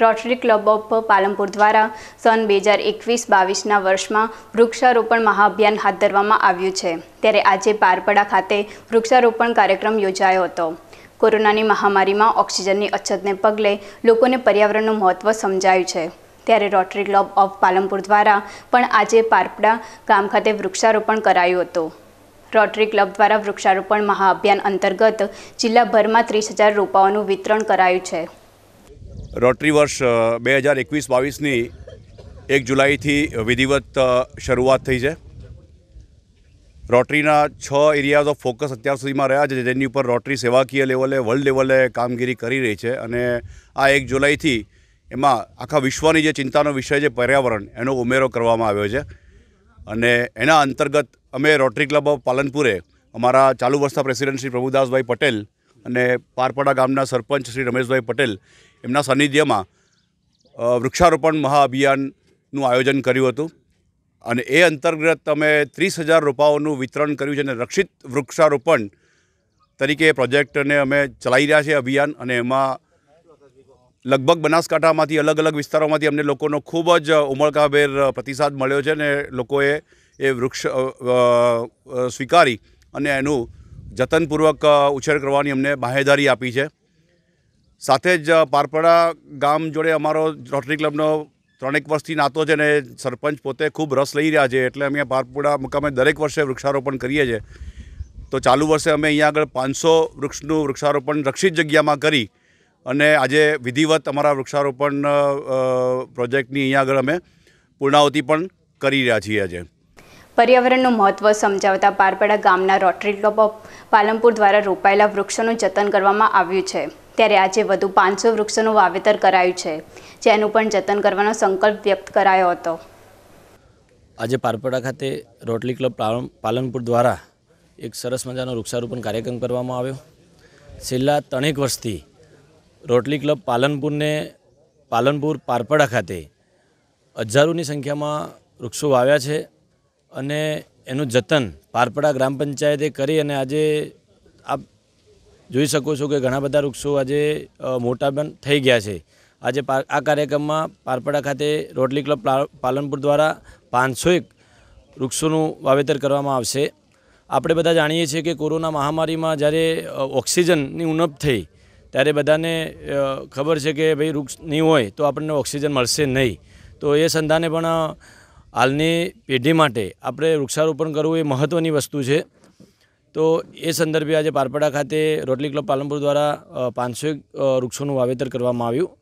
rotary club of Palanpur દ્વારા સન બે હજાર એકવીસ બાવીસના વર્ષમાં વૃક્ષારોપણ મહાઅભિયાન હાથ ધરવામાં આવ્યું છે ત્યારે આજે પારપડા ખાતે વૃક્ષારોપણ કાર્યક્રમ યોજાયો હતો કોરોનાની મહામારીમાં ઓક્સિજનની અછતને પગલે લોકોને પર્યાવરણનું મહત્ત્વ સમજાયું છે ત્યારે રોટરી ક્લબ ઓફ પાલનપુર દ્વારા પણ આજે પારપડા ગામ ખાતે વૃક્ષારોપણ કરાયું હતું રોટરી ક્લબ દ્વારા વૃક્ષારોપણ મહાઅભિયાન અંતર્ગત જિલ્લાભરમાં ત્રીસ હજાર રોપાઓનું વિતરણ કરાયું છે રોટરી વર્ષ બે હજાર એકવીસ બાવીસની એક જુલાઈથી વિધિવત શરૂઆત થઈ છે રોટરીના છ એરિયાઝ ઓફ ફોકસ અત્યાર સુધીમાં રહ્યા છે જેની ઉપર રોટરી સેવાકીય લેવલે વર્લ્ડ લેવલે કામગીરી કરી રહી છે અને આ એક જુલાઈથી એમાં આખા વિશ્વની જે ચિંતાનો વિષય છે પર્યાવરણ એનો ઉમેરો કરવામાં આવ્યો છે અને એના અંતર્ગત અમે રોટરી ક્લબ ઓફ પાલનપુરે અમારા ચાલુ વર્ષના પ્રેસિડેન્ટ શ્રી પ્રભુદાસભાઈ પટેલ અને પારપડા ગામના સરપંચ શ્રી રમેશભાઈ પટેલ એમના સાનિધ્યમાં વૃક્ષારોપણ મહાઅભિયાનનું આયોજન કર્યું હતું અને એ અંતર્ગત અમે ત્રીસ હજાર રૂપાઓનું વિતરણ કર્યું છે અને રક્ષિત વૃક્ષારોપણ તરીકે એ પ્રોજેક્ટને અમે ચલાવી રહ્યા છે અભિયાન અને એમાં લગભગ બનાસકાંઠામાંથી અલગ અલગ વિસ્તારોમાંથી અમને લોકોનો ખૂબ જ ઉમળકાભેર પ્રતિસાદ મળ્યો છે અને લોકોએ એ વૃક્ષ સ્વીકારી અને એનું જતનપૂર્વક ઉછેર કરવાની અમને બાહેદારી આપી છે સાથે જ પારપડા ગામ જોડે અમારો રોટરી ક્લબનો ત્રણેક વર્ષથી નાતો છે ને સરપંચ પોતે ખૂબ રસ લઈ રહ્યા છે એટલે અમે પારપુડા મુકામે દરેક વર્ષે વૃક્ષારોપણ કરીએ છીએ તો ચાલુ વર્ષે અમે અહીંયા આગળ પાંચસો વૃક્ષનું વૃક્ષારોપણ રક્ષિત જગ્યામાં કરી અને આજે વિધિવત અમારા વૃક્ષારોપણ પ્રોજેક્ટની અહીંયા આગળ અમે પૂર્ણાવતી પણ કરી રહ્યા છીએ આજે પર્યાવરણનું મહત્વ સમજાવતા પારપડા ગામના રોટરી ક્લબ ઓફ પાલનપુર દ્વારા રોપાયેલા વૃક્ષોનું જતન કરવામાં આવ્યું છે ત્યારે આજે વધુ પાંચસો વૃક્ષોનું વાવેતર કરાયું છે જેનું પણ જતન કરવાનો સંકલ્પ વ્યક્ત કરાયો હતો આજે પારપડા ખાતે રોટલી ક્લબ પાલનપુર દ્વારા એક સરસ મજાનો વૃક્ષારોપણ કાર્યક્રમ કરવામાં આવ્યો છેલ્લા ત્રણેક વર્ષથી રોટલી ક્લબ પાલનપુરને પાલનપુર પારપડા ખાતે હજારોની સંખ્યામાં વૃક્ષો વાવ્યા છે અને એનું જતન પારપડા ગ્રામ પંચાયતે કરી અને આજે આ જોઈ શકો છો કે ઘણા બધા વૃક્ષો આજે મોટા પણ થઈ ગયા છે આજે આ કાર્યક્રમમાં પારપડા ખાતે રોટલી ક્લબ પાલનપુર દ્વારા પાંચસો એક વૃક્ષોનું વાવેતર કરવામાં આવશે આપણે બધા જાણીએ છીએ કે કોરોના મહામારીમાં જ્યારે ઓક્સિજનની ઉણપ થઈ ત્યારે બધાને ખબર છે કે ભાઈ વૃક્ષ નહીં હોય તો આપણને ઓક્સિજન મળશે નહીં તો એ સંધાને પણ હાલની પેઢી માટે આપણે વૃક્ષારોપણ કરવું એ મહત્ત્વની વસ્તુ છે તો એ સંદર્ભે આજે પારપડા ખાતે રોટલી ક્લબ પાલનપુર દ્વારા પાંચસો વૃક્ષોનું વાવેતર કરવામાં આવ્યું